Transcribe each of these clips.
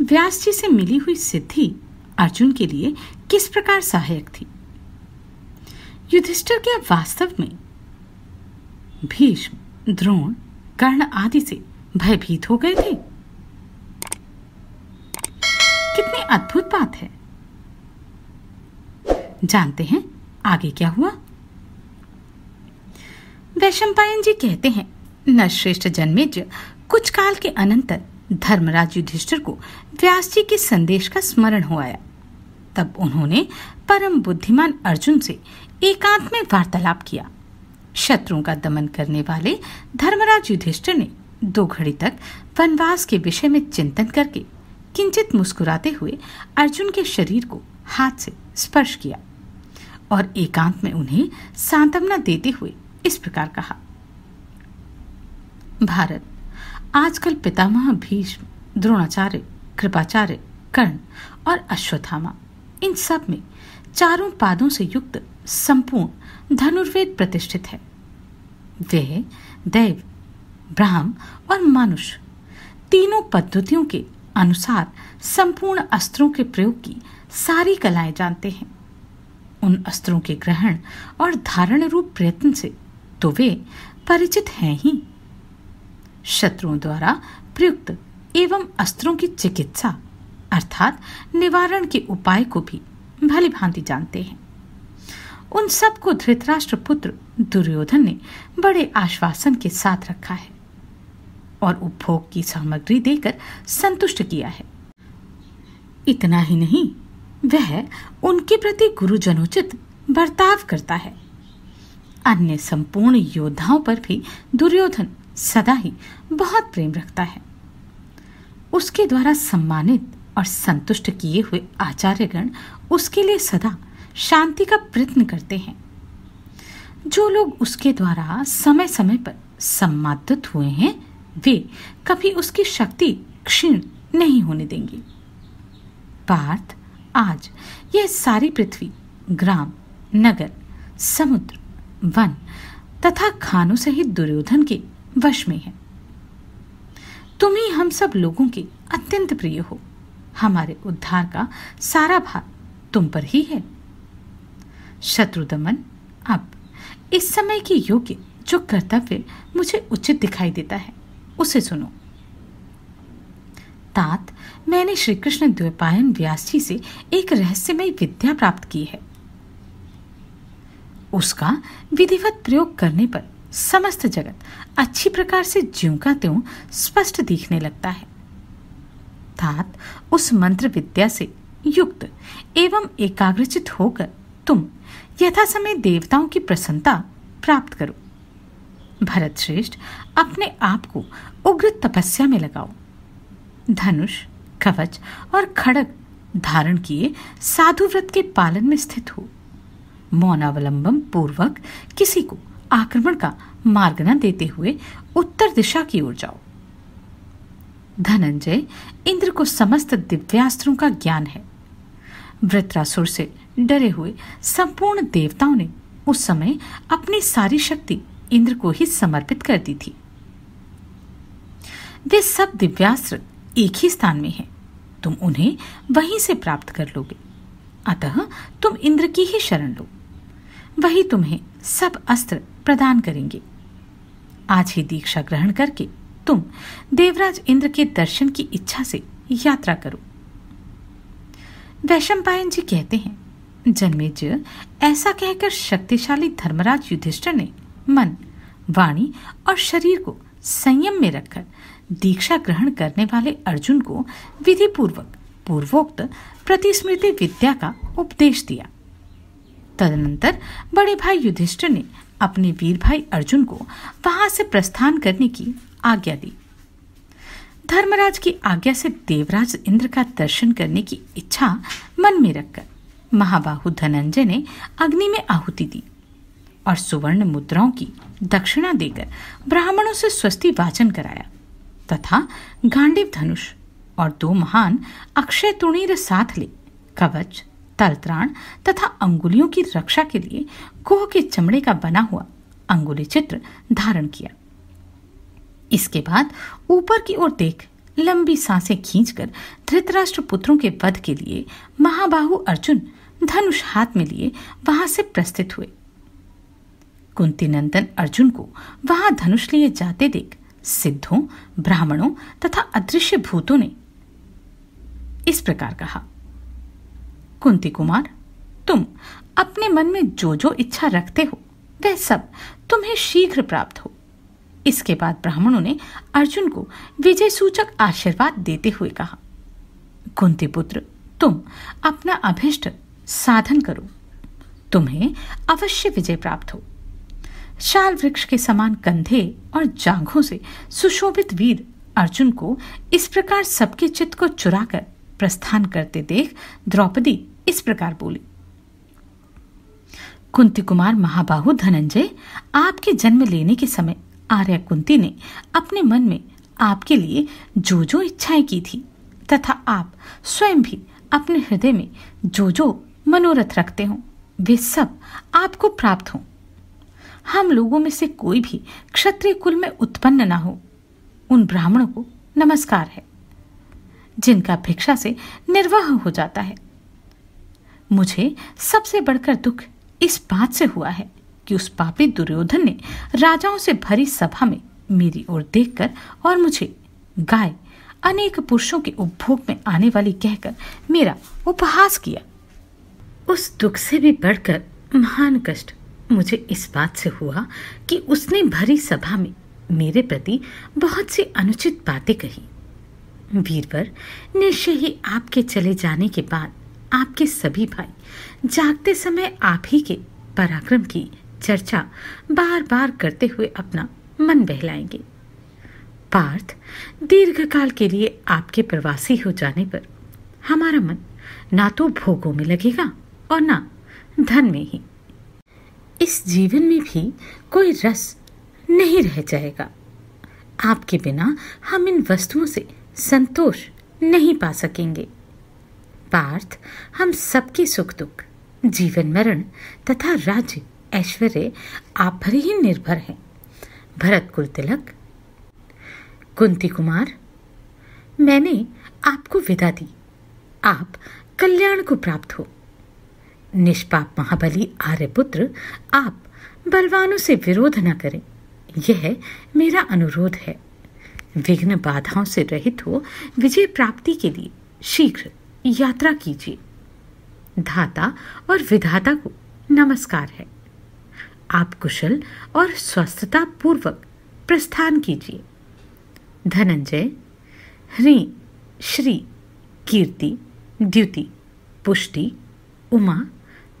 व्यास जी से मिली हुई सिद्धि अर्जुन के लिए किस प्रकार सहायक थी युधिष्ठिर क्या वास्तव में भीष्म द्रोण कर्ण आदि से भयभीत हो गए थे कितनी अद्भुत बात है जानते हैं आगे क्या हुआ वैशंपायन जी कहते हैं नरश्रेष्ठ जन्मेज कुछ काल के अनंतर धर्मराज युधिष्ठिर को व्यास जी के संदेश का स्मरण हो आया तब उन्होंने परम बुद्धिमान अर्जुन से एकांत में वार्तालाप किया शत्रुओं का दमन करने वाले धर्मराज युधिष्ठिर ने दो घड़ी तक वनवास के विषय में चिंतन करके किंचित मुस्कुराते हुए अर्जुन के शरीर को हाथ से स्पर्श किया और एकांत में उन्हें सांत्वना देते हुए इस प्रकार कहा भारत आजकल पितामह भीष्म द्रोणाचार्य कृपाचार्य कर्ण और अश्वत्थामा इन सब में चारों पादों से युक्त संपूर्ण धनुर्वेद प्रतिष्ठित है वे देव ब्राह्म और मानुष तीनों पद्धतियों के अनुसार संपूर्ण अस्त्रों के प्रयोग की सारी कलाएं जानते हैं उन अस्त्रों के ग्रहण और धारण रूप प्रयत्न से तो वे परिचित हैं ही शत्रुओं द्वारा प्रयुक्त एवं अस्त्रों की चिकित्सा अर्थात निवारण के उपाय को भी भली भांति जानते हैं उन सबको धृतराष्ट्र पुत्र दुर्योधन ने बड़े आश्वासन के साथ रखा है और उपभोग की सामग्री देकर संतुष्ट किया है इतना ही नहीं वह उनके प्रति गुरुजनोचित बर्ताव करता है अन्य संपूर्ण योद्धाओं पर भी दुर्योधन सदा ही बहुत प्रेम रखता है उसके द्वारा सम्मानित और संतुष्ट किए हुए आचार्यगण उसके लिए सदा शांति का प्रयत्न करते हैं जो लोग उसके द्वारा समय समय पर सम्मानित हुए हैं वे कभी उसकी शक्ति क्षीण नहीं होने देंगे पार्थ आज यह सारी पृथ्वी ग्राम नगर समुद्र वन तथा खानों सहित दुर्योधन के वश में है तुम ही हम सब लोगों की अत्यंत प्रिय हो हमारे उद्धार का सारा भार तुम पर ही है शत्रु दमन अब इस समय की योग्य जो कर्तव्य मुझे उचित दिखाई देता है उसे सुनो तात मैंने श्री कृष्ण द्वैपायन व्यास जी से एक रहस्यमय विद्या प्राप्त की है उसका विधिवत प्रयोग करने पर समस्त जगत अच्छी प्रकार से ज्यों का त्यों स्पष्ट दिखने लगता है तात उस मंत्र विद्या से युक्त एवं एकाग्रचित होकर तुम यथा समय देवताओं की प्रसन्नता प्राप्त करो भरत श्रेष्ठ अपने आप को उग्र तपस्या में लगाओ धनुष कवच और खड़ग धारण किए साधु व्रत के पालन में स्थित हो मौनावलंबन पूर्वक किसी को आक्रमण का मार्ग न देते हुए उत्तर दिशा की ओर जाओ धनंजय इंद्र को समस्त दिव्यास्त्रों का ज्ञान है वृत्रासुर से डरे हुए संपूर्ण देवताओं ने उस समय अपनी सारी शक्ति इंद्र को ही समर्पित कर दी थी वे सब दिव्यास्त्र एक ही स्थान में हैं। तुम उन्हें वहीं से प्राप्त कर लोगे अतः तुम इंद्र की ही शरण लो वही तुम्हें सब अस्त्र प्रदान करेंगे आज ही दीक्षा ग्रहण करके तुम देवराज इंद्र के दर्शन की इच्छा से यात्रा करो वैशम जी कहते हैं जन्मेजय ऐसा कहकर शक्तिशाली धर्मराज युधिष्ठर ने मन वाणी और शरीर को संयम में रखकर दीक्षा ग्रहण करने वाले अर्जुन को विधि पूर्वक पूर्वोक्त प्रतिस्मृति विद्या का उपदेश दिया तदनंतर बड़े भाई युधिष्ठिर ने अपने वीर भाई अर्जुन को वहां से प्रस्थान करने की आज्ञा दी धर्मराज की आज्ञा से देवराज इंद्र का दर्शन करने की इच्छा मन में रखकर महाबाहु धनंजय ने अग्नि में आहुति दी और सुवर्ण मुद्राओं की दक्षिणा देकर ब्राह्मणों से स्वस्ति वाचन कराया तथा गांडीव धनुष और दो महान अक्षय तुणीर साथ ले कवच तलत्राण तथा अंगुलियों की रक्षा के लिए गोह के चमड़े का बना हुआ अंगुली चित्र धारण किया इसके बाद ऊपर की ओर देख लंबी सांसें खींचकर धृतराष्ट्र पुत्रों के वध के लिए महाबाहु अर्जुन धनुष हाथ में लिए वहां से प्रस्थित हुए कुंती नंदन अर्जुन को वहां धनुष लिए जाते देख सिद्धों ब्राह्मणों तथा अदृश्य भूतों ने इस प्रकार कहा कुंती कुमार तुम अपने मन में जो जो इच्छा रखते हो वह सब तुम्हें शीघ्र प्राप्त हो इसके बाद ब्राह्मणों ने अर्जुन को विजय सूचक आशीर्वाद देते हुए कहा कुंती पुत्र तुम अपना अभिष्ट साधन करो तुम्हें अवश्य विजय प्राप्त हो शाल वृक्ष के समान कंधे और जांघों से सुशोभित वीर अर्जुन को इस प्रकार सबके चित्त को चुराकर प्रस्थान करते देख द्रौपदी इस प्रकार बोली कुंती कुमार महाबाहु धनंजय आपके जन्म लेने के समय आर्य कुंती ने अपने मन में आपके लिए जो जो इच्छाएं की थी तथा आप स्वयं भी अपने हृदय में जो जो मनोरथ रखते हो वे सब आपको प्राप्त हों हम लोगों में से कोई भी क्षत्रिय कुल में उत्पन्न ना हो उन ब्राह्मणों को नमस्कार है जिनका भिक्षा से निर्वाह हो जाता है मुझे सबसे बढ़कर दुख इस बात से हुआ है कि उस पापी दुर्योधन ने राजाओं से भरी सभा में मेरी ओर देखकर और मुझे गाय अनेक पुरुषों के उपभोग में आने वाली कहकर मेरा उपहास किया उस दुख से भी बढ़कर महान कष्ट मुझे इस बात से हुआ कि उसने भरी सभा में मेरे प्रति बहुत सी अनुचित बातें कही वीरवर निश्चय ही आपके चले जाने के बाद आपके सभी भाई जागते समय आप ही के पराक्रम की चर्चा बार बार करते हुए अपना मन बहलाएंगे पार्थ दीर्घकाल के लिए आपके प्रवासी हो जाने पर हमारा मन ना तो भोगों में लगेगा और ना धन में ही इस जीवन में भी कोई रस नहीं रह जाएगा आपके बिना हम इन वस्तुओं से संतोष नहीं पा सकेंगे पार्थ हम सबके सुख दुख जीवन मरण तथा राज्य ऐश्वर्य आप पर ही निर्भर हैं भरत कुल तिलक कुंती कुमार मैंने आपको विदा दी आप कल्याण को प्राप्त हो निष्पाप महाबली आर्यपुत्र आप बलवानों से विरोध न करें यह मेरा अनुरोध है विघ्न बाधाओं से रहित हो विजय प्राप्ति के लिए शीघ्र यात्रा कीजिए धाता और विधाता को नमस्कार है आप कुशल और स्वस्थता पूर्वक प्रस्थान कीजिए धनंजय ह्री श्री कीर्ति द्युति पुष्टि उमा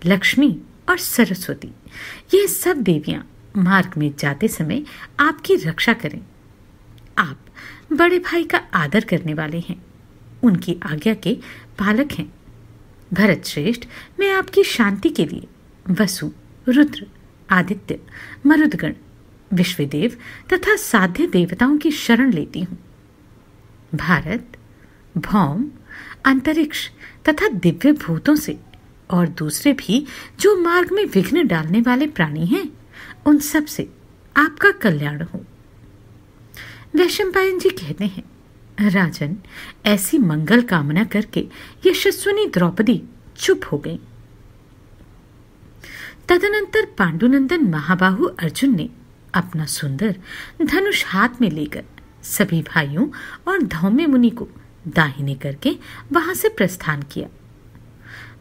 लक्ष्मी और सरस्वती ये सब देवियां मार्ग में जाते समय आपकी रक्षा करें आप बड़े भाई का आदर करने वाले हैं उनकी आज्ञा के पालक हैं भरत श्रेष्ठ मैं आपकी शांति के लिए वसु रुद्र आदित्य मरुदगण विश्वदेव तथा साध्य देवताओं की शरण लेती हूँ भारत भौम अंतरिक्ष तथा दिव्य भूतों से और दूसरे भी जो मार्ग में विघ्न डालने वाले प्राणी हैं उन सब से आपका कल्याण हो वैशंपायन जी कहते हैं राजन ऐसी मंगल कामना करके यशस्विनी द्रौपदी चुप हो गई तदनंतर पांडुनंदन महाबाहु अर्जुन ने अपना सुंदर धनुष हाथ में लेकर सभी भाइयों और धौम्य मुनि को दाहिने करके वहां से प्रस्थान किया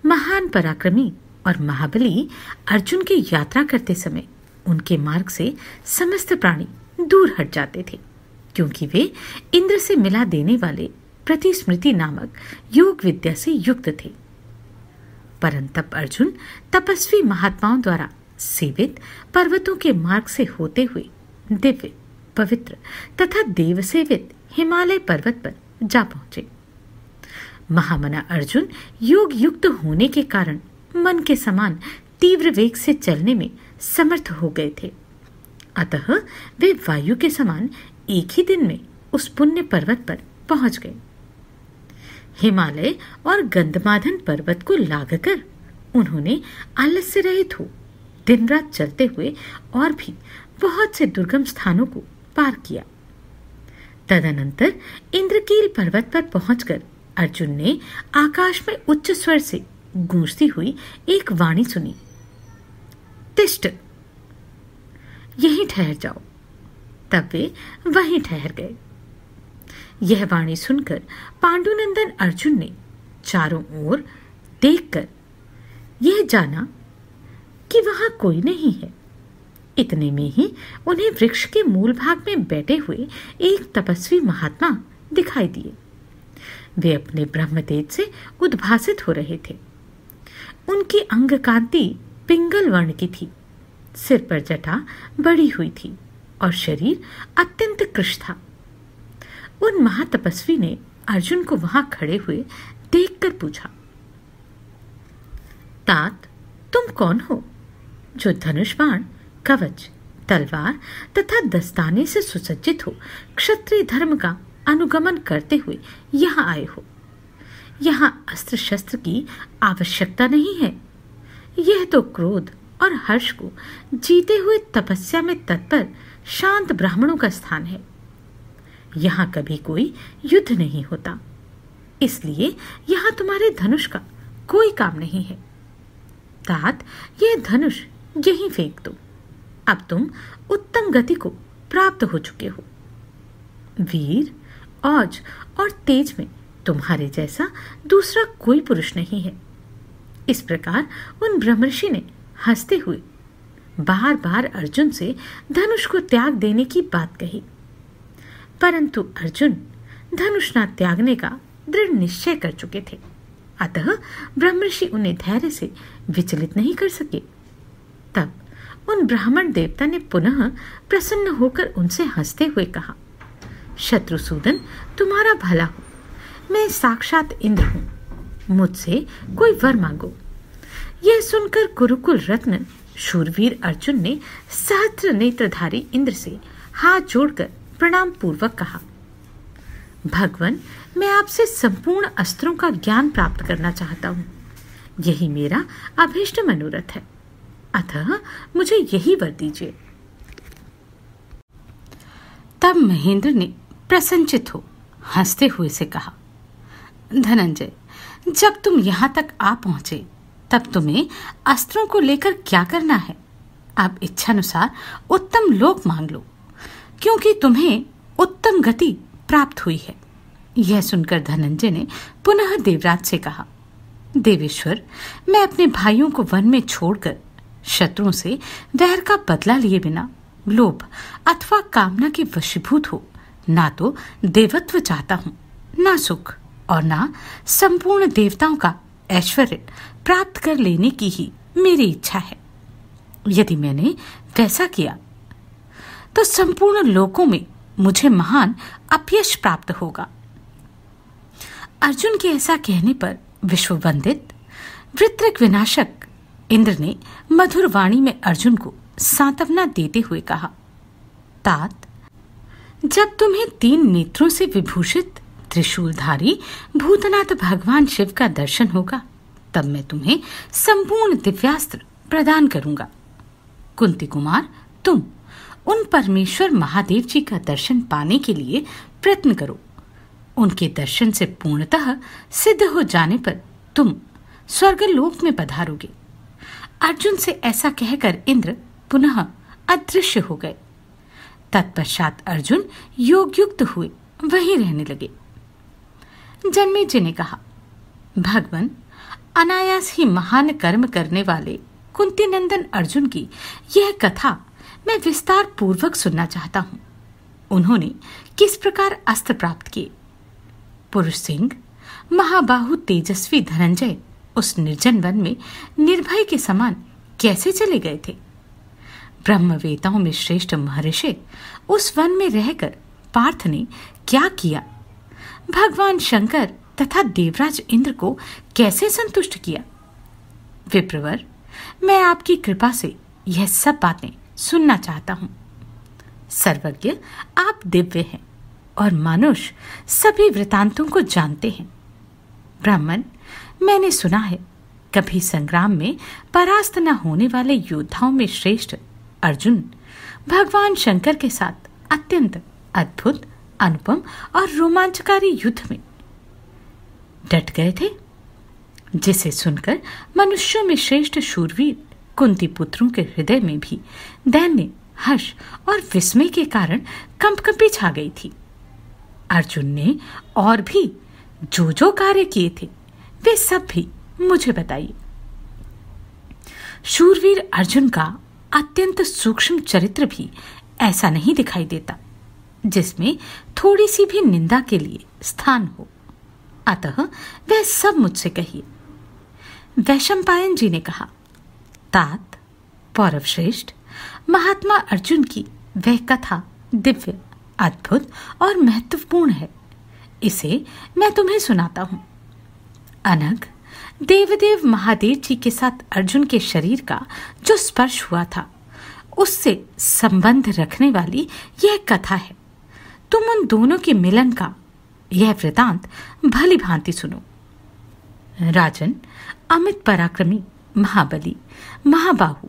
महान पराक्रमी और महाबली अर्जुन की यात्रा करते समय उनके मार्ग से समस्त प्राणी दूर हट जाते थे क्योंकि वे इंद्र से मिला देने वाले प्रतिस्मृति नामक योग विद्या से युक्त थे परंतप अर्जुन तपस्वी महात्माओं द्वारा सेवित पर्वतों के मार्ग से होते हुए दिव्य पवित्र तथा देव सेवित हिमालय पर्वत पर जा पहुंचे महामना अर्जुन योग युक्त होने के कारण मन के समान तीव्र वेग से चलने में समर्थ हो गए थे अतः वे वायु के समान एक ही दिन में उस पुण्य पर्वत पर पहुंच गए हिमालय और गंधमाधन पर्वत को लागकर उन्होंने आलस्य रहित हो दिन रात चलते हुए और भी बहुत से दुर्गम स्थानों को पार किया तदनंतर इंद्रकील पर्वत पर पहुंचकर अर्जुन ने आकाश में उच्च स्वर से गूंजती हुई एक वाणी सुनी तिष्ट यहीं ठहर जाओ तब वे वहीं ठहर गए यह वाणी सुनकर पांडुनंदन अर्जुन ने चारों ओर देखकर यह जाना कि वहां कोई नहीं है इतने में ही उन्हें वृक्ष के मूल भाग में बैठे हुए एक तपस्वी महात्मा दिखाई दिए वे अपने ब्रह्मतेज से उद्भासित हो रहे थे उनकी अंग कांति पिंगल वर्ण की थी सिर पर जटा बड़ी हुई थी और शरीर अत्यंत कृष था उन महातपस्वी ने अर्जुन को वहां खड़े हुए देखकर पूछा तात तुम कौन हो जो धनुष बाण कवच तलवार तथा दस्ताने से सुसज्जित हो क्षत्रिय धर्म का अनुगमन करते हुए यहाँ आए हो यहाँ अस्त्र शस्त्र की आवश्यकता नहीं है यह तो क्रोध और हर्ष को जीते हुए तपस्या में तत्पर शांत ब्राह्मणों का स्थान है यहां कभी कोई युद्ध नहीं होता इसलिए यहां तुम्हारे धनुष का कोई काम नहीं है तात यह धनुष यहीं फेंक दो अब तुम उत्तम गति को प्राप्त हो चुके हो वीर औज और तेज में तुम्हारे जैसा दूसरा कोई पुरुष नहीं है इस प्रकार उन ब्रह्मर्षि ने हंसते हुए बार बार अर्जुन से धनुष को त्याग देने की बात कही परंतु अर्जुन धनुष न त्यागने का दृढ़ निश्चय कर चुके थे अतः ब्रह्मषि उन्हें धैर्य से विचलित नहीं कर सके तब उन ब्राह्मण देवता ने पुनः प्रसन्न होकर उनसे हंसते हुए कहा शत्रुसूदन तुम्हारा भला हो मैं साक्षात इंद्र हूँ मुझसे कोई वर मांगो यह सुनकर गुरुकुल रत्न शूरवीर अर्जुन ने सहस्त्र नेत्रधारी इंद्र से हाथ जोड़कर प्रणाम पूर्वक कहा भगवान मैं आपसे संपूर्ण अस्त्रों का ज्ञान प्राप्त करना चाहता हूँ यही मेरा अभिष्ट मनोरथ है अतः मुझे यही वर दीजिए तब महेंद्र ने प्रसन्नचित हो हंसते हुए से कहा धनंजय जब तुम यहां तक आ पहुंचे तब तुम्हें अस्त्रों को लेकर क्या करना है आप इच्छानुसार उत्तम लोक मांग लो क्योंकि तुम्हें उत्तम गति प्राप्त हुई है यह सुनकर धनंजय ने पुनः देवराज से कहा देवेश्वर मैं अपने भाइयों को वन में छोड़कर शत्रुओं से वहर का बदला लिए बिना लोभ अथवा कामना के वशीभूत हो ना तो देवत्व चाहता हूँ ना सुख और ना संपूर्ण देवताओं का ऐश्वर्य प्राप्त कर लेने की ही मेरी इच्छा है यदि मैंने वैसा किया तो संपूर्ण लोकों में मुझे महान अपयश प्राप्त होगा अर्जुन के ऐसा कहने पर विश्व वंदित वृत्रक विनाशक इंद्र ने मधुर वाणी में अर्जुन को सांत्वना देते हुए कहा तात जब तुम्हें तीन नेत्रों से विभूषित त्रिशूलधारी भूतनाथ भगवान शिव का दर्शन होगा तब मैं तुम्हें संपूर्ण दिव्यास्त्र प्रदान करूंगा कुंती कुमार तुम उन परमेश्वर महादेव जी का दर्शन पाने के लिए प्रयत्न करो उनके दर्शन से पूर्णतः सिद्ध हो जाने पर तुम स्वर्गलोक में पधारोगे अर्जुन से ऐसा कहकर इंद्र पुनः अदृश्य हो गए तत्पश्चात अर्जुन योग हुए वहीं रहने लगे जन्मे जी ने कहा भगवान अनायास ही महान कर्म करने वाले कुंती नंदन अर्जुन की यह कथा मैं विस्तार पूर्वक सुनना चाहता हूँ उन्होंने किस प्रकार अस्त्र प्राप्त किए पुरुष सिंह महाबाहु तेजस्वी धनंजय उस निर्जन वन में निर्भय के समान कैसे चले गए थे ब्रह्मवेताओं में श्रेष्ठ महर्षि उस वन में रहकर पार्थ ने क्या किया भगवान शंकर तथा देवराज इंद्र को कैसे संतुष्ट किया विप्रवर मैं आपकी कृपा से यह सब बातें सुनना चाहता हूँ सर्वज्ञ आप दिव्य हैं और मानुष सभी वृतांतों को जानते हैं ब्राह्मण मैंने सुना है कभी संग्राम में परास्त न होने वाले योद्धाओं में श्रेष्ठ अर्जुन भगवान शंकर के साथ अत्यंत अद्भुत अनुपम और रोमांचकारी युद्ध में डट गए थे जिसे सुनकर मनुष्यों में श्रेष्ठ शूरवीर कुंती पुत्रों के हृदय में भी दैन्य हर्ष और विस्मय के कारण कंपकंपी छा गई थी अर्जुन ने और भी जो जो कार्य किए थे वे सब भी मुझे बताइए शूरवीर अर्जुन का अत्यंत सूक्ष्म चरित्र भी ऐसा नहीं दिखाई देता जिसमें थोड़ी सी भी निंदा के लिए स्थान हो अतः वह सब मुझसे कहिए वैशंपायन जी ने कहा तात पौरव श्रेष्ठ महात्मा अर्जुन की वह कथा दिव्य अद्भुत और महत्वपूर्ण है इसे मैं तुम्हें सुनाता हूं अनग देवदेव महादेव जी के साथ अर्जुन के शरीर का जो स्पर्श हुआ था उससे संबंध रखने वाली यह कथा है तुम उन दोनों के मिलन का यह वृतांत भली भांति सुनो राजन अमित पराक्रमी महाबली महाबाहु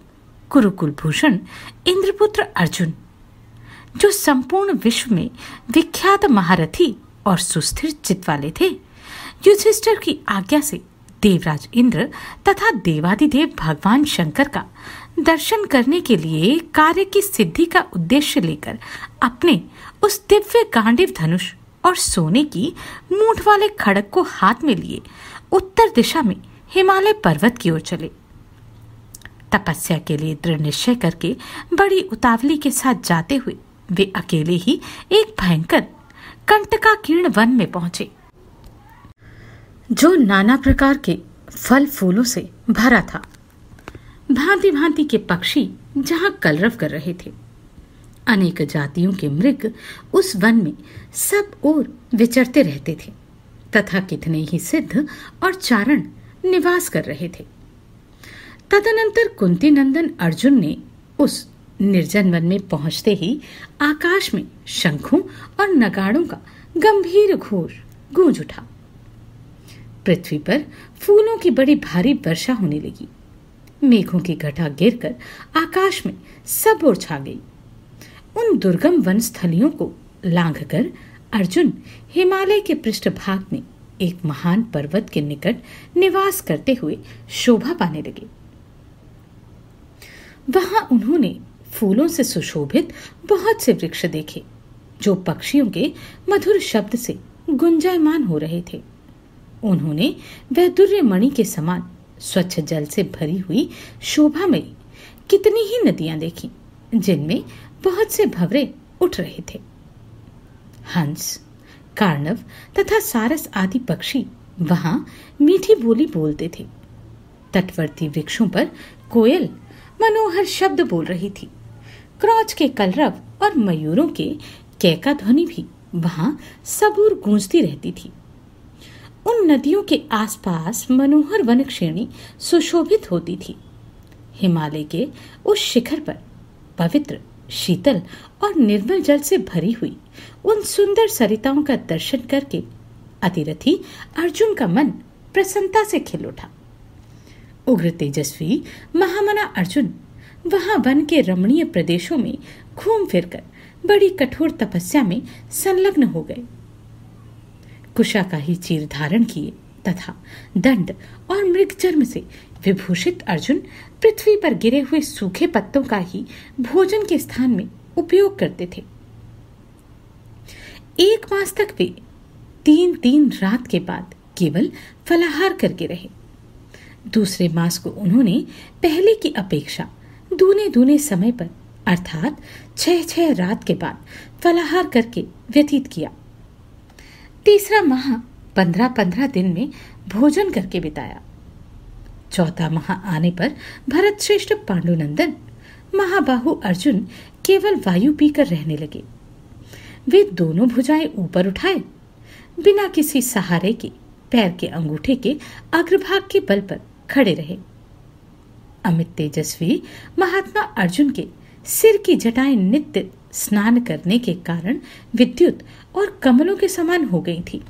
कुरुकुल भूषण इंद्रपुत्र अर्जुन जो संपूर्ण विश्व में विख्यात महारथी और सुस्थिर चित्त वाले थे युधिष्ठिर की आज्ञा से देवराज इंद्र तथा देवादिदेव भगवान शंकर का दर्शन करने के लिए कार्य की सिद्धि का उद्देश्य लेकर अपने उस दिव्य गांडिव धनुष और सोने की मूठ वाले खड़क को हाथ में लिए उत्तर दिशा में हिमालय पर्वत की ओर चले तपस्या के लिए दृढ़ निश्चय करके बड़ी उतावली के साथ जाते हुए वे अकेले ही एक भयंकर कंटका कीर्ण वन में पहुंचे जो नाना प्रकार के फल फूलों से भरा था भांति भांति के पक्षी जहां कलरव कर रहे थे अनेक जातियों के मृग उस वन में सब ओर विचरते रहते थे तथा कितने ही सिद्ध और चारण निवास कर रहे थे तदनंतर कुंती नंदन अर्जुन ने उस निर्जन वन में पहुंचते ही आकाश में शंखों और नगाड़ों का गंभीर घोर गूंज उठा पृथ्वी पर फूलों की बड़ी भारी वर्षा होने लगी मेघों की घटा गिरकर आकाश में सब ओर छा गई उन दुर्गम वन स्थलियों को कर अर्जुन हिमालय के पृष्ठभाग में एक महान पर्वत के निकट निवास करते हुए शोभा पाने लगे वहां उन्होंने फूलों से सुशोभित बहुत से वृक्ष देखे जो पक्षियों के मधुर शब्द से गुंजायमान हो रहे थे उन्होंने वैदुर्य मणि के समान स्वच्छ जल से भरी हुई शोभा में कितनी ही नदियां देखी जिनमें बहुत से भवरे उठ रहे थे हंस कार्णव तथा सारस आदि पक्षी वहां मीठी बोली बोलते थे तटवर्ती वृक्षों पर कोयल मनोहर शब्द बोल रही थी क्रॉच के कलरव और मयूरों के कैका ध्वनि भी वहां सबूर गूंजती रहती थी उन नदियों के आसपास मनोहर वन श्रेणी सुशोभित होती थी हिमालय के उस शिखर पर पवित्र शीतल और निर्मल जल से भरी हुई उन सुंदर सरिताओं का दर्शन करके अतिरथी अर्जुन का मन प्रसन्नता से खिल उठा उग्र तेजस्वी महामना अर्जुन वहां वन के रमणीय प्रदेशों में घूम फिरकर बड़ी कठोर तपस्या में संलग्न हो गए कुशा का ही चीर धारण किए तथा दंड और मृग चर्म से विभूषित अर्जुन पृथ्वी पर गिरे हुए सूखे पत्तों का ही भोजन के स्थान में उपयोग करते थे एक मास तक वे तीन तीन रात के बाद केवल फलाहार करके रहे दूसरे मास को उन्होंने पहले की अपेक्षा दूने दूने समय पर अर्थात छह छह रात के बाद फलाहार करके व्यतीत किया तीसरा माह पंद्रह पंद्रह दिन में भोजन करके बिताया चौथा महा आने पर भरत श्रेष्ठ पांडुनंदन महाबाहु अर्जुन केवल वायु पीकर रहने लगे वे दोनों भुजाएं ऊपर उठाए बिना किसी सहारे के पैर के अंगूठे के अग्रभाग के बल पर खड़े रहे अमित तेजस्वी महात्मा अर्जुन के सिर की जटाएं नित्य स्नान करने के कारण विद्युत और कमलों के समान हो गई थी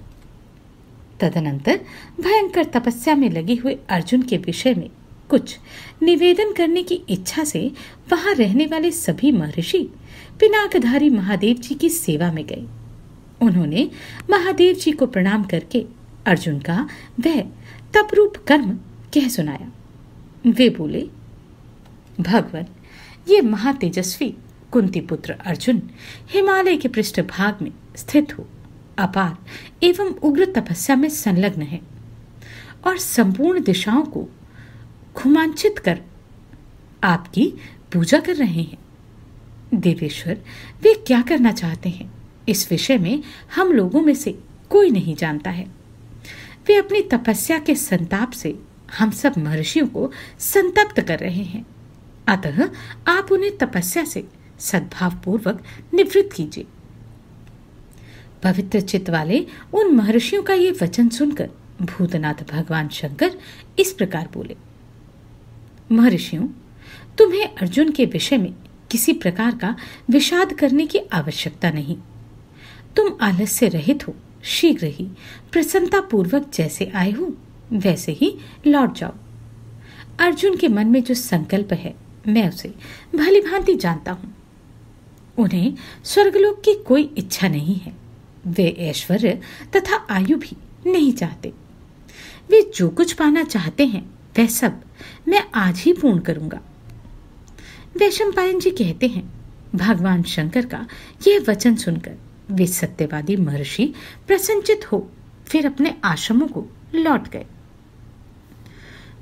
तदनंतर भयंकर तपस्या में लगे हुए अर्जुन के विषय में कुछ निवेदन करने की इच्छा से वहां रहने वाले सभी महर्षि पिनाकधारी महादेव जी की सेवा में गए उन्होंने महादेव जी को प्रणाम करके अर्जुन का वह तपरूप कर्म कह सुनाया वे बोले भगवान ये महातेजस्वी कुंती पुत्र अर्जुन हिमालय के पृष्ठभाग में स्थित हो अपार एवं उग्र तपस्या में संलग्न है और संपूर्ण दिशाओं को घुमांचित कर आपकी पूजा कर रहे हैं देवेश्वर वे क्या करना चाहते हैं इस विषय में हम लोगों में से कोई नहीं जानता है वे अपनी तपस्या के संताप से हम सब महर्षियों को संतप्त कर रहे हैं अतः आप उन्हें तपस्या से सद्भावपूर्वक निवृत्त कीजिए पवित्र चित्त वाले उन महर्षियों का ये वचन सुनकर भूतनाथ भगवान शंकर इस प्रकार बोले महर्षियों तुम्हें अर्जुन के विषय में किसी प्रकार का विषाद करने की आवश्यकता नहीं तुम आलस्य रहित हो शीघ्र ही प्रसन्नता पूर्वक जैसे आए हो वैसे ही लौट जाओ अर्जुन के मन में जो संकल्प है मैं उसे भली भांति जानता हूं उन्हें स्वर्गलोक की कोई इच्छा नहीं है वे ऐश्वर्य तथा आयु भी नहीं चाहते वे जो कुछ पाना चाहते हैं वह सब मैं आज ही पूर्ण करूंगा वैशम पायन जी कहते हैं भगवान शंकर का यह वचन सुनकर वे सत्यवादी महर्षि प्रसन्नचित हो फिर अपने आश्रमों को लौट गए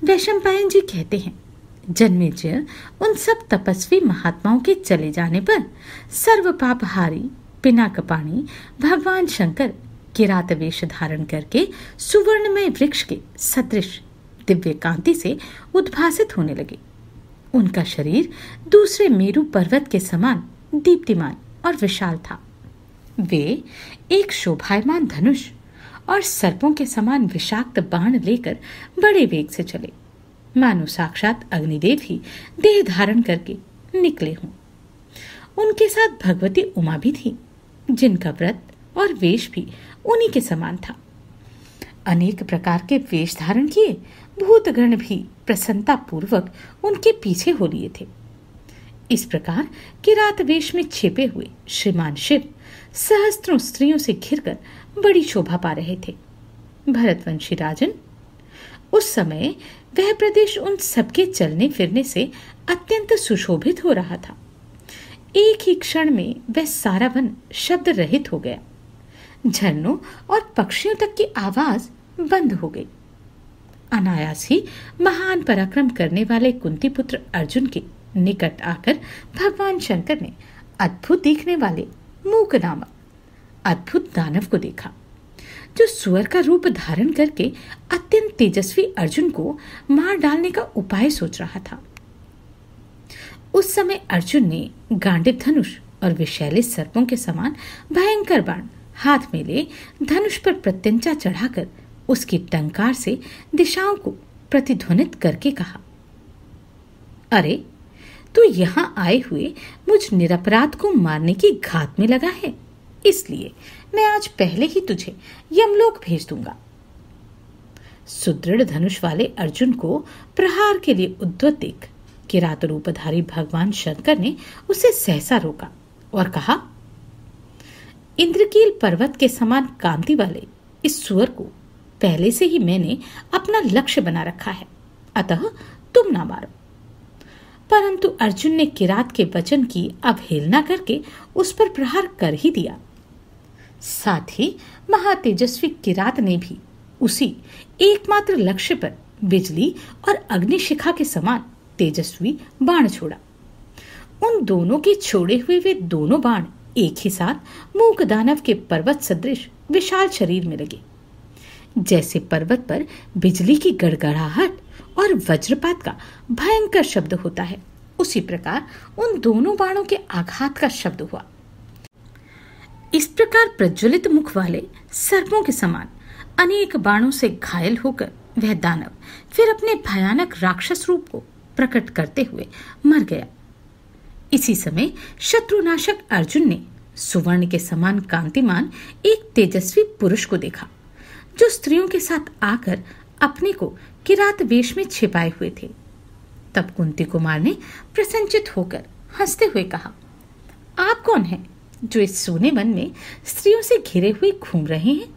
वैशम पायन जी कहते हैं जन्मे उन सब तपस्वी महात्माओं के चले जाने पर सर्व पाप हारी पिनाकपाणी भगवान शंकर किरात वेश धारण करके सुवर्णमय वृक्ष के सदृश दिव्य कांति से उद्भासित होने लगे उनका शरीर दूसरे मेरु पर्वत के समान दीप्तिमान और विशाल था वे एक शोभायमान धनुष और सर्पों के समान विषाक्त बाण लेकर बड़े वेग से चले मानो साक्षात अग्निदेव ही देह धारण करके निकले हों उनके साथ भगवती उमा भी थी जिनका व्रत और वेश भी उन्हीं के समान था अनेक प्रकार के वेश धारण किए भूतगण भी प्रसन्नता पूर्वक उनके पीछे हो लिए थे इस प्रकार किरात वेश में छिपे हुए श्रीमान शिव सहस्त्रों स्त्रियों से घिरकर बड़ी शोभा पा रहे थे भरतवंशी राजन उस समय वह प्रदेश उन सबके चलने फिरने से अत्यंत सुशोभित हो रहा था एक ही क्षण में वह सारा वन शब्द रहित हो गया झरनों और पक्षियों तक की आवाज बंद हो गई अनायास ही महान पराक्रम करने वाले कुंती पुत्र अर्जुन के निकट आकर भगवान शंकर ने अद्भुत देखने वाले मूक नामक अद्भुत दानव को देखा जो सुअर का रूप धारण करके अत्यंत तेजस्वी अर्जुन को मार डालने का उपाय सोच रहा था उस समय अर्जुन ने गांडिव धनुष और विशैले सर्पों के समान भयंकर बाण हाथ में ले धनुष पर प्रत्यंचा चढ़ाकर उसकी टंकार से दिशाओं को प्रतिध्वनित करके कहा अरे तू यहां आए हुए मुझ निरपराध को मारने की घात में लगा है इसलिए मैं आज पहले ही तुझे यमलोक भेज दूंगा सुदृढ़ धनुष वाले अर्जुन को प्रहार के लिए उद्वत देख किरात रूपधारी भगवान शंकर ने उसे सहसा रोका और कहा इंद्रकील पर्वत के समान कांति वाले इस सुअर को पहले से ही मैंने अपना लक्ष्य बना रखा है अतः तुम ना मारो परंतु अर्जुन ने किरात के वचन की अवहेलना करके उस पर प्रहार कर ही दिया साथ ही महातेजस्वी किरात ने भी उसी एकमात्र लक्ष्य पर बिजली और अग्निशिखा के समान तेजस्वी बाण छोड़ा उन दोनों के छोड़े हुए वे दोनों बाण एक ही साथ मूक दानव के पर्वत सदृश विशाल शरीर में लगे जैसे पर्वत पर बिजली की गड़गड़ाहट और वज्रपात का भयंकर शब्द होता है उसी प्रकार उन दोनों बाणों के आघात का शब्द हुआ इस प्रकार प्रज्वलित मुख वाले सर्पों के समान अनेक बाणों से घायल होकर वह दानव फिर अपने भयानक राक्षस रूप को प्रकट करते हुए मर गया इसी समय शत्रुनाशक अर्जुन ने सुवर्ण के समान कांतिमान एक तेजस्वी पुरुष को देखा जो स्त्रियों के साथ आकर अपने को किरात वेश में छिपाए हुए थे तब कुंती कुमार ने प्रसन्नचित होकर हंसते हुए कहा आप कौन हैं जो इस सोने वन में स्त्रियों से घिरे हुए घूम रहे हैं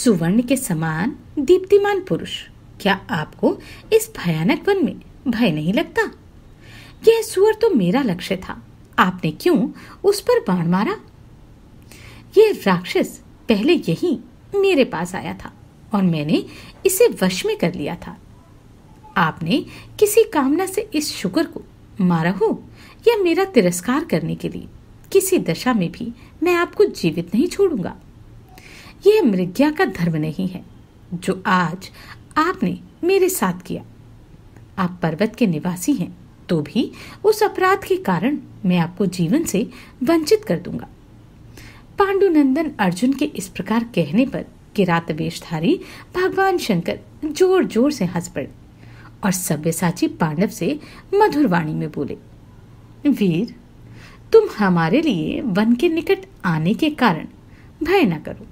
सुवर्ण के समान दीप्तिमान पुरुष क्या आपको इस भयानक वन में भय नहीं लगता यह सुअर तो मेरा लक्ष्य था आपने क्यों उस पर बाण मारा यह राक्षस पहले यही मेरे पास आया था और मैंने इसे वश में कर लिया था आपने किसी कामना से इस शुक्र को मारा हो या मेरा तिरस्कार करने के लिए किसी दशा में भी मैं आपको जीवित नहीं छोड़ूंगा यह मृग्या का धर्म नहीं है जो आज आपने मेरे साथ किया आप पर्वत के निवासी हैं तो भी उस अपराध के कारण मैं आपको जीवन से वंचित कर दूंगा पांडुनंदन अर्जुन के इस प्रकार कहने पर किरात वेशधारी भगवान शंकर जोर जोर से हंस पड़े और साची पांडव से मधुर वाणी में बोले वीर तुम हमारे लिए वन के निकट आने के कारण भय न करो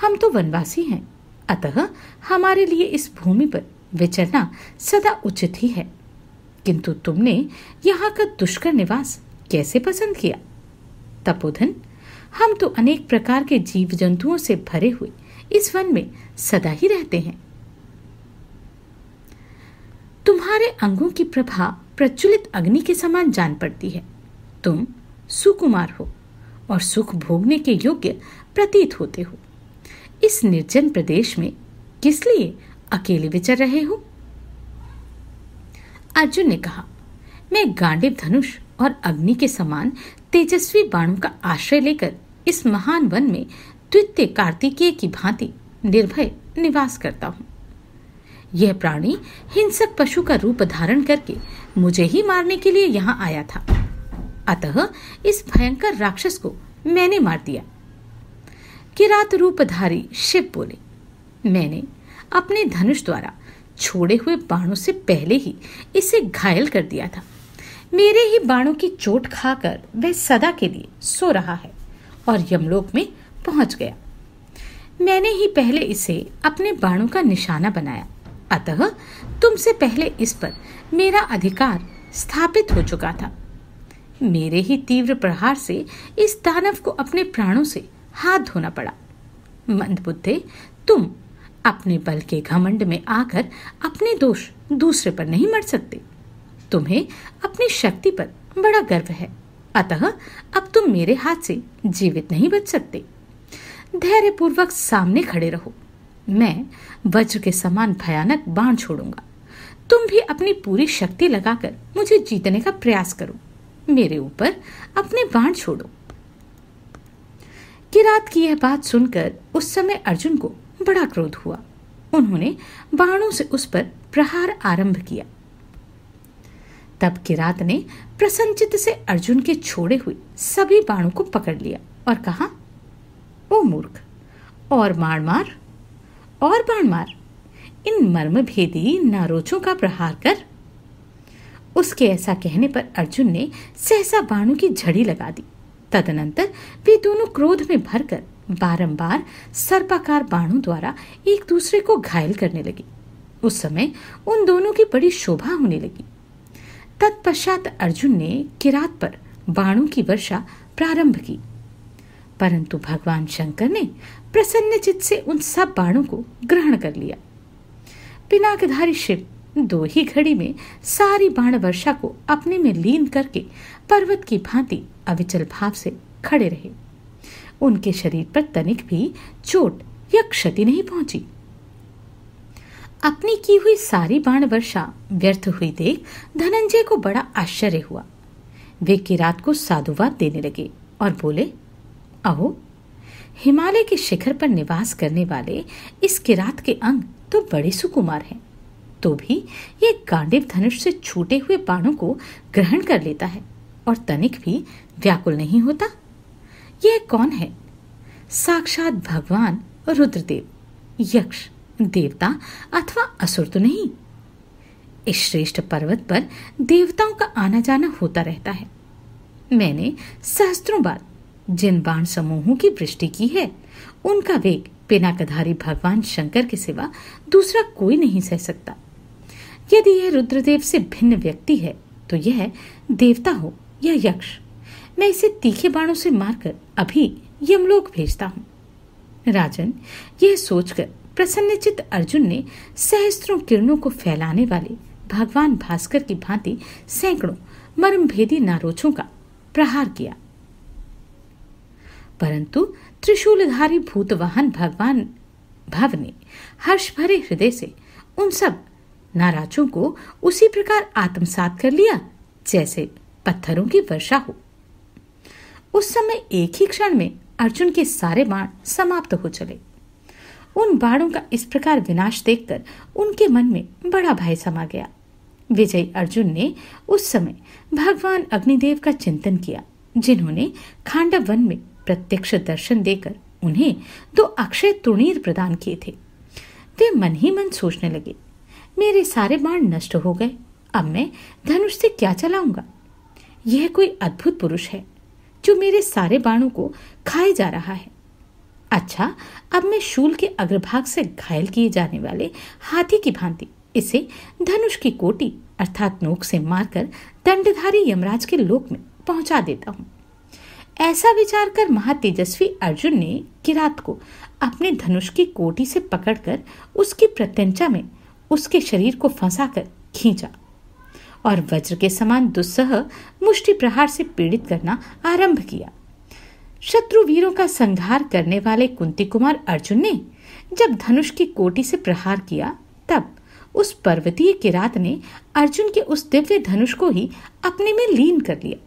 हम तो वनवासी हैं अतः हमारे लिए इस भूमि पर विचरना सदा उचित ही है किंतु तुमने यहाँ का दुष्कर निवास कैसे पसंद किया तपोधन हम तो अनेक प्रकार के जीव जंतुओं से भरे हुए इस वन में सदा ही रहते हैं तुम्हारे अंगों की प्रभा प्रचुलित अग्नि के समान जान पड़ती है तुम सुकुमार हो और सुख भोगने के योग्य प्रतीत होते हो इस निर्जन प्रदेश में किस लिए अकेले विचर रहे हो अर्जुन ने कहा मैं गांडिव धनुष और अग्नि के समान तेजस्वी बाणों का आश्रय लेकर इस महान वन में द्वितीय कार्तिकीय की भांति निर्भय निवास करता हूँ यह प्राणी हिंसक पशु का रूप धारण करके मुझे ही मारने के लिए यहाँ आया था अतः इस भयंकर राक्षस को मैंने मार दिया किरात रूपधारी शिव बोले मैंने अपने धनुष द्वारा छोड़े हुए बाणों से पहले ही इसे घायल कर दिया था मेरे ही बाणों की चोट खाकर वह सदा के लिए सो रहा है और यमलोक में पहुंच गया मैंने ही पहले इसे अपने बाणों का निशाना बनाया अतः तुमसे पहले इस पर मेरा अधिकार स्थापित हो चुका था मेरे ही तीव्र प्रहार से इस दानव को अपने प्राणों से हाथ धोना पड़ा मंदबुद्धे तुम अपने बल के घमंड में आकर अपने दोष दूसरे पर नहीं मर सकते तुम्हें अपनी शक्ति पर बड़ा गर्व है अतः अब तुम मेरे हाथ से जीवित नहीं बच सकते धैर्य पूर्वक सामने खड़े रहो मैं वज्र के समान भयानक बाण छोड़ूंगा तुम भी अपनी पूरी शक्ति लगाकर मुझे जीतने का प्रयास करो मेरे ऊपर अपने बाण छोड़ो किरात की यह बात सुनकर उस समय अर्जुन को बड़ा क्रोध हुआ उन्होंने बाणों से उस पर प्रहार आरंभ किया तब किरात ने प्रसंचित से अर्जुन के छोड़े हुए सभी बाणों को पकड़ लिया और कहा ओ मूर्ख और मार मार और बाण मार इन मर्म भेदी नारोचों का प्रहार कर उसके ऐसा कहने पर अर्जुन ने सहसा बाणों की झड़ी लगा दी तदनंतर वे दोनों क्रोध में भरकर बारंबार सर्पाकार बाणों द्वारा एक दूसरे को घायल करने लगी उस समय उन दोनों की बड़ी शोभा होने लगी तत्पश्चात अर्जुन ने किरात पर बाणों की वर्षा प्रारंभ की परंतु भगवान शंकर ने प्रसन्न चित से उन सब बाणों को ग्रहण कर लिया पिनाकधारी शिव दो ही घड़ी में सारी बाण वर्षा को अपने में लीन करके पर्वत की भांति अविचल भाव से खड़े रहे उनके शरीर पर तनिक भी चोट या क्षति नहीं पहुंची अपनी की हुई सारी बाण वर्षा व्यर्थ हुई देख धनंजय को बड़ा आश्चर्य हुआ वे किरात को साधुवाद देने लगे और बोले अहो हिमालय के शिखर पर निवास करने वाले इस किरात के अंग तो बड़े सुकुमार हैं तो भी ये गांडिव धनुष से छूटे हुए बाणों को ग्रहण कर लेता है और तनिक भी व्याकुल नहीं होता यह कौन है साक्षात भगवान रुद्रदेव यक्ष देवता अथवा असुर तो नहीं इस श्रेष्ठ पर्वत पर देवताओं का आना जाना होता रहता है मैंने सहस्त्रों बार जिन बाण समूहों की वृष्टि की है उनका वेग पिनाकधारी भगवान शंकर के सिवा दूसरा कोई नहीं सह सकता यदि यह रुद्रदेव से भिन्न व्यक्ति है तो यह देवता हो या यक्ष मैं इसे तीखे बाणों से मारकर अभी यमलोक भेजता हूँ राजन यह सोचकर प्रसन्नचित अर्जुन ने सहस्त्रों किरणों को फैलाने वाले भगवान भास्कर की भांति सैकड़ों भेदी नारोचों का प्रहार किया परंतु त्रिशूलधारी भूतवाहन भगवान भव ने हर्ष भरे हृदय से उन सब नाराजों को उसी प्रकार आत्मसात कर लिया जैसे पत्थरों की वर्षा हो उस समय एक ही क्षण में अर्जुन के सारे बाण समाप्त हो चले उन बाणों का इस प्रकार विनाश देखकर उनके मन में बड़ा भय समा गया विजय अर्जुन ने उस समय भगवान अग्निदेव का चिंतन किया जिन्होंने खांडव वन में प्रत्यक्ष दर्शन देकर उन्हें दो अक्षय तुणीर प्रदान किए थे वे मन ही मन सोचने लगे मेरे सारे बाण नष्ट हो गए अब मैं धनुष से क्या चलाऊंगा यह कोई अद्भुत पुरुष है जो मेरे सारे बाणों को खाए जा रहा है अच्छा अब मैं शूल के अग्रभाग से घायल किए जाने वाले हाथी की भांति इसे धनुष की कोटी अर्थात नोक से मारकर दंडधारी यमराज के लोक में पहुंचा देता हूँ ऐसा विचार कर महातेजस्वी अर्जुन ने किरात को अपने धनुष की कोटी से पकड़कर उसकी प्रत्यंचा में उसके शरीर को फंसाकर खींचा और वज्र के समान दुस्सह मुष्टि प्रहार से पीड़ित करना आरंभ किया शत्रु वीरों का संहार करने वाले कुंती कुमार अर्जुन ने जब धनुष की कोटी से प्रहार किया तब उस पर्वतीय किरात ने अर्जुन के उस दिव्य धनुष को ही अपने में लीन कर लिया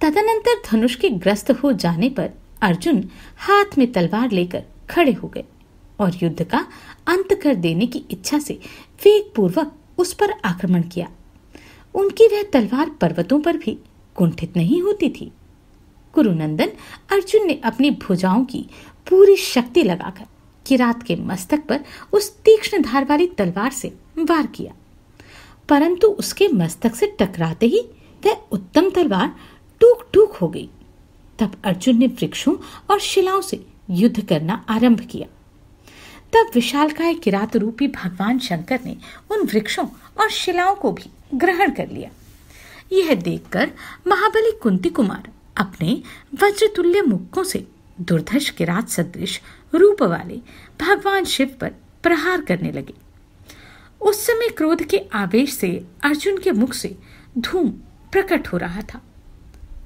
तदनंतर धनुष के ग्रस्त हो जाने पर अर्जुन हाथ में तलवार लेकर खड़े हो गए और युद्ध का अंत कर देने की इच्छा से वेग पूर्वक उस पर आक्रमण किया उनकी वह तलवार पर्वतों पर भी कुंठित नहीं होती थी गुरुनंदन अर्जुन ने अपनी भुजाओं की पूरी शक्ति लगाकर किरात के मस्तक पर उस तीक्ष्ण धार वाली तलवार से वार किया परंतु उसके मस्तक से टकराते ही वह उत्तम तलवार टूक टूक हो गई तब अर्जुन ने वृक्षों और शिलाओं से युद्ध करना आरंभ किया तब विशालकाय किरात रूपी भगवान शंकर ने उन वृक्षों और शिलाओं को भी ग्रहण कर लिया यह देखकर महाबली कुंती कुमार अपने वज्रतुल्य मुक्कों से दुर्धर्ष किरात सदृश रूप वाले भगवान शिव पर प्रहार करने लगे उस समय क्रोध के आवेश से अर्जुन के मुख से धूम प्रकट हो रहा था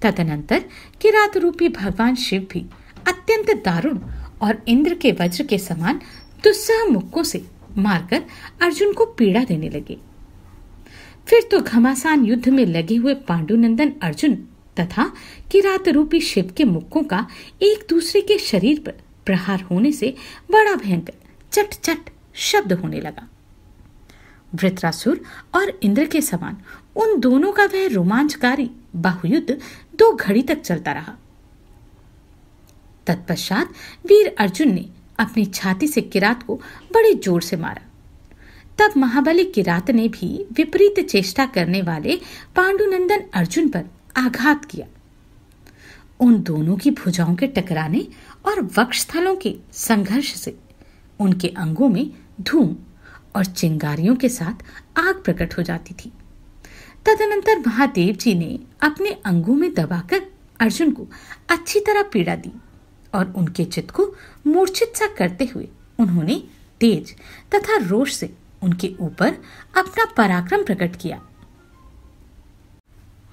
तदनंतर किरात रूपी भगवान शिव भी अत्यंत दारुण और इंद्र के वज्र के समान तो सह मुक्कों से मारकर अर्जुन को पीड़ा देने लगे फिर तो घमासान युद्ध में लगे हुए पांडुनंदन अर्जुन तथा किरात रूपी शिव के मुक्कों का एक दूसरे के शरीर पर प्रहार होने से बड़ा भयंकर चट चट शब्द होने लगा वृत्रासुर और इंद्र के समान उन दोनों का वह रोमांचकारी बाहुयुद्ध दो घड़ी तक चलता रहा तत्पश्चात वीर अर्जुन ने अपनी छाती से किरात को बड़े जोर से मारा तब महाबली किरात ने भी विपरीत चेष्टा करने वाले पांडुनंदन अर्जुन पर आघात किया उन दोनों की भुजाओं के टकराने और वक्षस्थलों के संघर्ष से उनके अंगों में धूम और चिंगारियों के साथ आग प्रकट हो जाती थी तदनंतर महादेव जी ने अपने अंगों में दबाकर अर्जुन को अच्छी तरह पीड़ा दी और उनके चित्त को मूर्छित सा करते हुए उन्होंने तेज तथा रोष से उनके ऊपर अपना पराक्रम प्रकट किया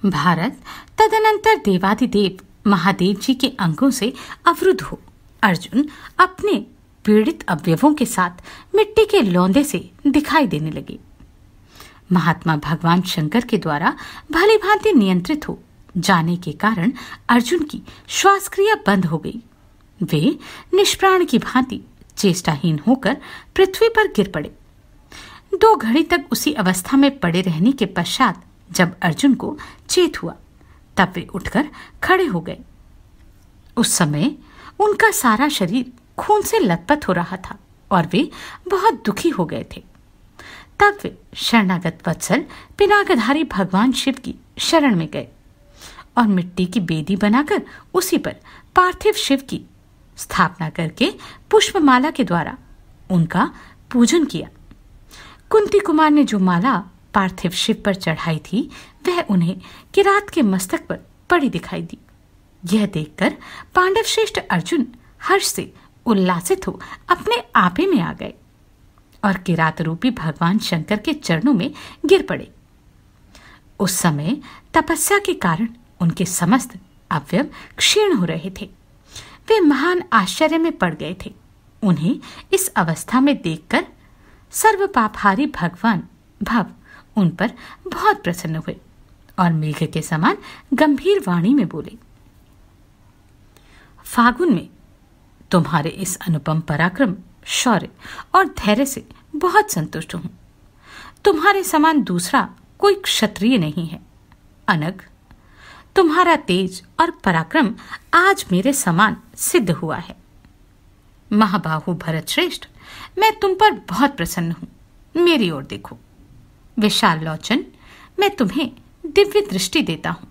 भारत तदनंतर देवाधिदेव महादेव जी के अंगों से अवरुद्ध हो अर्जुन अपने पीड़ित अवयवों के साथ मिट्टी के लौंदे से दिखाई देने लगे महात्मा भगवान शंकर के द्वारा भली भांति नियंत्रित हो जाने के कारण अर्जुन की श्वास क्रिया बंद हो गई वे निष्प्राण की भांति चेष्टाहीन होकर पृथ्वी पर गिर पड़े दो घड़ी तक उसी अवस्था में पड़े रहने के पश्चात जब अर्जुन को चेत हुआ तब वे उठकर खड़े हो गए उस समय उनका सारा शरीर खून से लथपथ हो रहा था और वे बहुत दुखी हो गए थे तब वे शरणागत वत्सल पिनाकधारी भगवान शिव की शरण में गए और मिट्टी की बेदी बनाकर उसी पर पार्थिव शिव की स्थापना करके पुष्पमाला के द्वारा उनका पूजन किया कुंती कुमार ने जो माला पार्थिव शिव पर चढ़ाई थी वह उन्हें किरात के मस्तक पर पड़ी दिखाई दी यह देखकर पांडव श्रेष्ठ अर्जुन हर्ष से उल्लासित हो अपने आपे में आ गए और किरात रूपी भगवान शंकर के चरणों में गिर पड़े उस समय तपस्या के कारण उनके समस्त अवयव क्षीण हो रहे थे वे महान आश्चर्य में पड़ गए थे उन्हें इस अवस्था में देखकर पापहारी भगवान भव उन पर बहुत प्रसन्न हुए और मेघ के समान गंभीर वाणी में बोले फागुन में तुम्हारे इस अनुपम पराक्रम शौर्य और धैर्य से बहुत संतुष्ट हूं तुम्हारे समान दूसरा कोई क्षत्रिय नहीं है अनग तुम्हारा तेज और पराक्रम आज मेरे समान सिद्ध हुआ है महाबाहु भरत श्रेष्ठ मैं तुम पर बहुत प्रसन्न हूं मेरी ओर देखो विशाल लोचन मैं तुम्हें दिव्य दृष्टि देता हूं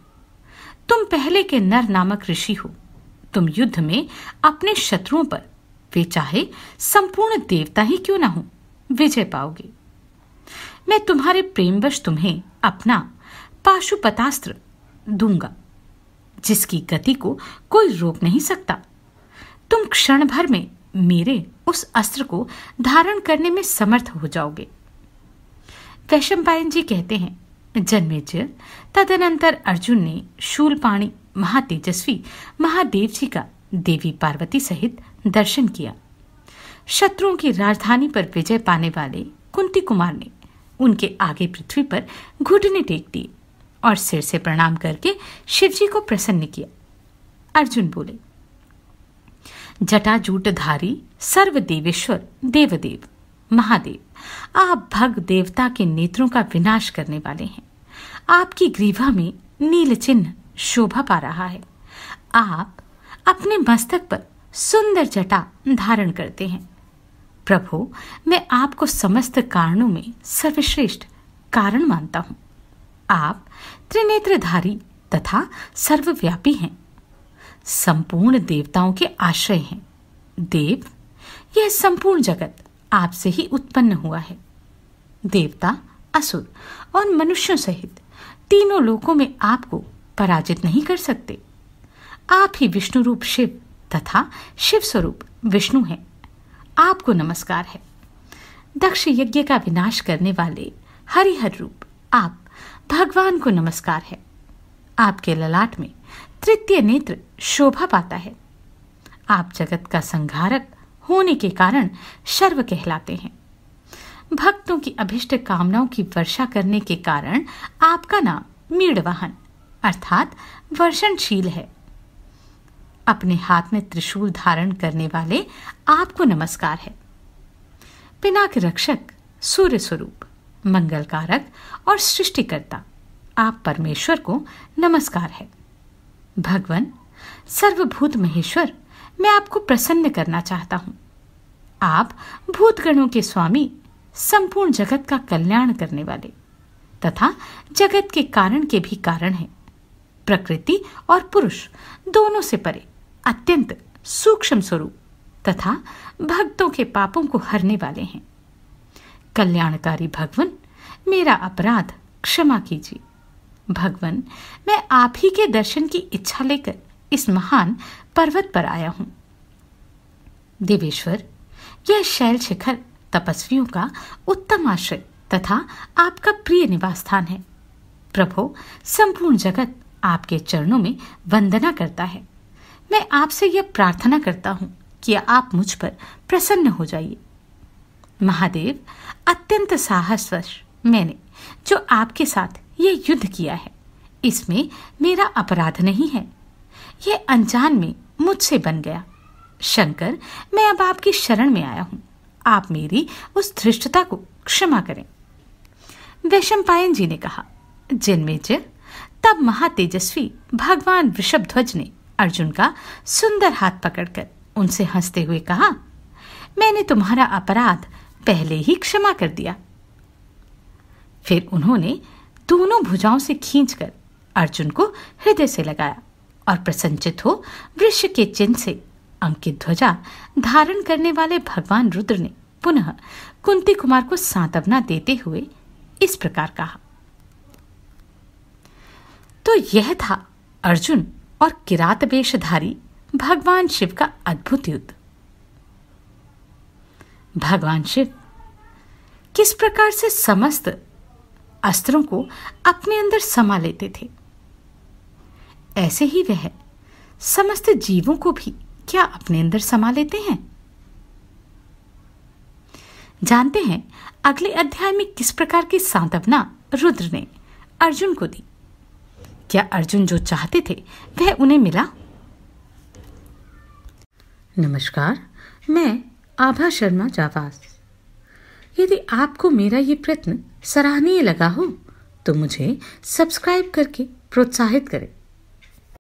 तुम पहले के नर नामक ऋषि हो तुम युद्ध में अपने शत्रुओं पर वे चाहे संपूर्ण देवता ही क्यों ना हो विजय पाओगे मैं तुम्हारे प्रेमवश तुम्हें अपना पाशुपतास्त्र दूंगा जिसकी गति को कोई रोक नहीं सकता तुम क्षण भर में मेरे उस अस्त्र को धारण करने में समर्थ हो जाओगे वैशंपायन जी कहते हैं जन्मेजय तदनंतर अर्जुन ने शूलपाणी महातेजस्वी महादेव जी का देवी पार्वती सहित दर्शन किया शत्रुओं की राजधानी पर विजय पाने वाले कुंती कुमार ने उनके आगे पृथ्वी पर घुटने टेक दिए और सिर से प्रणाम करके शिवजी को प्रसन्न किया अर्जुन बोले जटाजूटधारी सर्वदेवेश्वर देवदेव महादेव आप भग देवता के नेत्रों का विनाश करने वाले हैं आपकी ग्रीवा में नील चिन्ह शोभा पा रहा है आप अपने मस्तक पर सुंदर जटा धारण करते हैं प्रभु मैं आपको समस्त कारणों में सर्वश्रेष्ठ कारण मानता हूं आप त्रिनेत्रधारी तथा सर्वव्यापी हैं संपूर्ण देवताओं के आश्रय हैं देव यह संपूर्ण जगत आपसे ही उत्पन्न हुआ है देवता असुर और मनुष्यों सहित तीनों लोकों में आपको पराजित नहीं कर सकते आप ही विष्णु रूप शिव तथा शिव स्वरूप विष्णु हैं आपको नमस्कार है दक्ष यज्ञ का विनाश करने वाले हरिहर रूप आप भगवान को नमस्कार है आपके ललाट में तृतीय नेत्र शोभा पाता है आप जगत का संघारक होने के कारण शर्व कहलाते हैं भक्तों की अभिष्ट कामनाओं की वर्षा करने के कारण आपका नाम मीड़वाहन अर्थात वर्षणशील है अपने हाथ में त्रिशूल धारण करने वाले आपको नमस्कार है पिनाक रक्षक सूर्य स्वरूप मंगलकारक और सृष्टिकर्ता आप परमेश्वर को नमस्कार है भगवान सर्वभूत महेश्वर मैं आपको प्रसन्न करना चाहता हूँ आप भूतगणों के स्वामी संपूर्ण जगत का कल्याण करने वाले तथा जगत के कारण के भी कारण हैं प्रकृति और पुरुष दोनों से परे अत्यंत सूक्ष्म स्वरूप तथा भक्तों के पापों को हरने वाले हैं कल्याणकारी भगवान मेरा अपराध क्षमा कीजिए भगवान मैं आप ही के दर्शन की इच्छा लेकर इस महान पर्वत पर आया हूं देवेश्वर यह शैल शिखर तपस्वियों का उत्तम आश्रय तथा आपका प्रिय निवास स्थान है प्रभो संपूर्ण जगत आपके चरणों में वंदना करता है मैं आपसे यह प्रार्थना करता हूं कि आप मुझ पर प्रसन्न हो जाइए महादेव अत्यंत साहसवश मैंने जो आपके साथ ये युद्ध किया है इसमें मेरा अपराध नहीं है ये अनजान में मुझसे बन गया शंकर मैं अब आपकी शरण में आया हूँ आप मेरी उस धृष्टता को क्षमा करें वैशंपायन जी ने कहा जिनमे जिनमेजय तब महातेजस्वी भगवान वृषभध्वज ने अर्जुन का सुंदर हाथ पकड़कर उनसे हंसते हुए कहा मैंने तुम्हारा अपराध पहले ही क्षमा कर दिया फिर उन्होंने दोनों भुजाओं से खींचकर अर्जुन को हृदय से लगाया और प्रसन्नचित हो वृक्ष के चिन्ह से अंकित ध्वजा धारण करने वाले भगवान रुद्र ने पुनः कुंती कुमार को सांत्वना देते हुए इस प्रकार कहा तो यह था अर्जुन और किरात वेशधारी भगवान शिव का अद्भुत युद्ध भगवान शिव किस प्रकार से समस्त अस्त्रों को अपने अंदर समा लेते थे ऐसे ही वह समस्त जीवों को भी क्या अपने अंदर समा लेते हैं जानते हैं अगले अध्याय में किस प्रकार की सांत्वना रुद्र ने अर्जुन को दी क्या अर्जुन जो चाहते थे वह उन्हें मिला नमस्कार मैं आभा शर्मा जावास यदि आपको मेरा ये प्रयत्न सराहनीय लगा हो तो मुझे सब्सक्राइब करके प्रोत्साहित करें